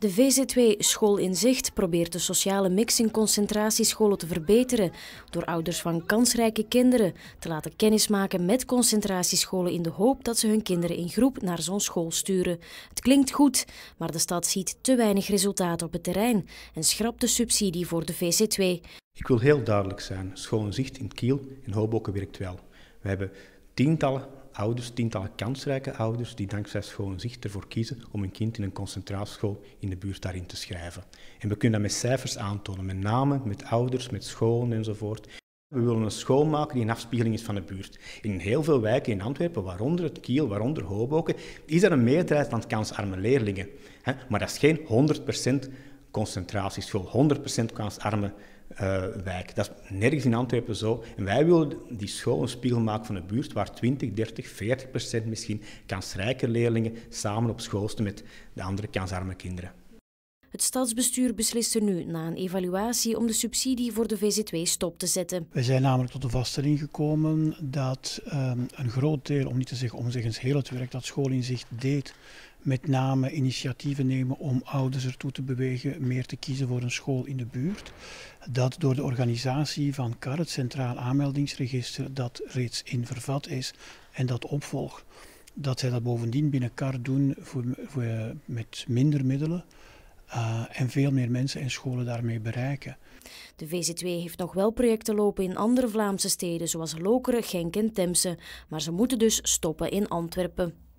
De VZ2 School in Zicht probeert de sociale mix in concentratiescholen te verbeteren door ouders van kansrijke kinderen te laten kennismaken met concentratiescholen in de hoop dat ze hun kinderen in groep naar zo'n school sturen. Het klinkt goed, maar de stad ziet te weinig resultaat op het terrein en schrapt de subsidie voor de VZ2. Ik wil heel duidelijk zijn, School in Zicht in Kiel in Hoboken werkt wel. We hebben tientallen ouders, tientallen kansrijke ouders, die dankzij zich ervoor kiezen om hun kind in een concentratieschool in de buurt daarin te schrijven. En we kunnen dat met cijfers aantonen, met namen, met ouders, met scholen enzovoort. We willen een school maken die een afspiegeling is van de buurt. In heel veel wijken in Antwerpen, waaronder het Kiel, waaronder Hoboken, is er een meerderheid van kansarme leerlingen. Maar dat is geen 100% concentratieschool, 100% kansarme uh, eh, wijk. Dat is nergens in Antwerpen zo. En wij willen die school een spiegel maken van de buurt waar 20, 30, 40 procent misschien kansrijke leerlingen samen op school zitten met de andere kansarme kinderen. Het stadsbestuur besliste nu na een evaluatie om de subsidie voor de VZW stop te zetten. We zijn namelijk tot de vaststelling gekomen dat ehm, een groot deel, om niet te zeggen om zich heel het werk dat school in zich deed, met name initiatieven nemen om ouders ertoe te bewegen meer te kiezen voor een school in de buurt. Dat door de organisatie van CAR, het Centraal Aanmeldingsregister, dat reeds in vervat is en dat opvolgt. Dat zij dat bovendien binnen CAR doen voor, voor eh, met minder middelen. Eh, en veel meer mensen en scholen daarmee bereiken. De VZW heeft nog wel projecten lopen in andere Vlaamse steden, zoals Lokeren, Genk en Temse. Maar ze moeten dus stoppen in Antwerpen.